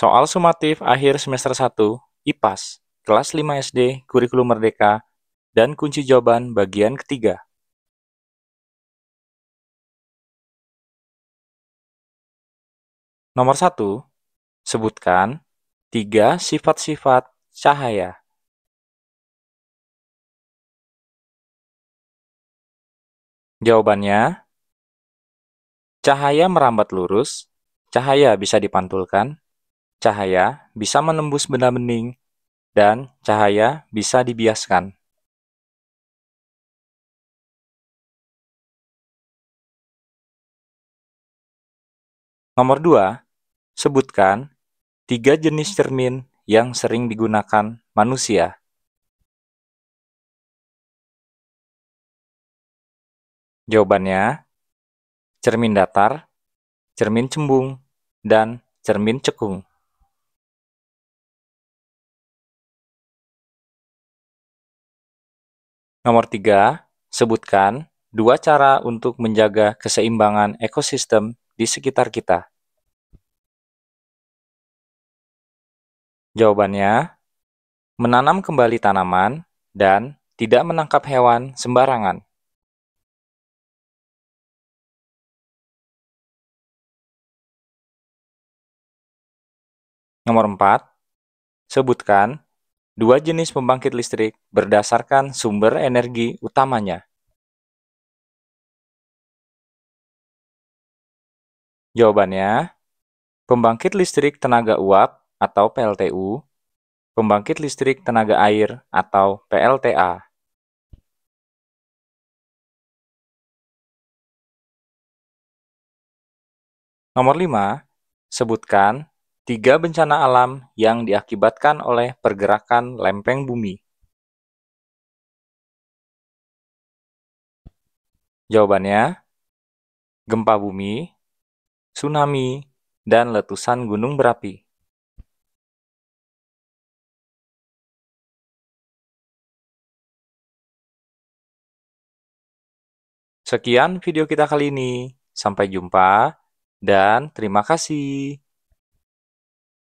Soal sumatif akhir semester 1, IPAS, kelas 5 SD, kurikulum merdeka, dan kunci jawaban bagian ketiga. Nomor 1. Sebutkan tiga sifat-sifat cahaya. Jawabannya, cahaya merambat lurus, cahaya bisa dipantulkan, cahaya bisa menembus benda bening, dan cahaya bisa dibiaskan. Nomor 2. Sebutkan tiga jenis cermin yang sering digunakan manusia. Jawabannya, cermin datar, cermin cembung, dan cermin cekung. Nomor tiga, sebutkan dua cara untuk menjaga keseimbangan ekosistem di sekitar kita. Jawabannya, menanam kembali tanaman dan tidak menangkap hewan sembarangan. Nomor 4. Sebutkan dua jenis pembangkit listrik berdasarkan sumber energi utamanya. Jawabannya, pembangkit listrik tenaga uap atau PLTU, pembangkit listrik tenaga air atau PLTA. Nomor 5, sebutkan Tiga bencana alam yang diakibatkan oleh pergerakan lempeng bumi. Jawabannya, gempa bumi, tsunami, dan letusan gunung berapi. Sekian video kita kali ini. Sampai jumpa dan terima kasih.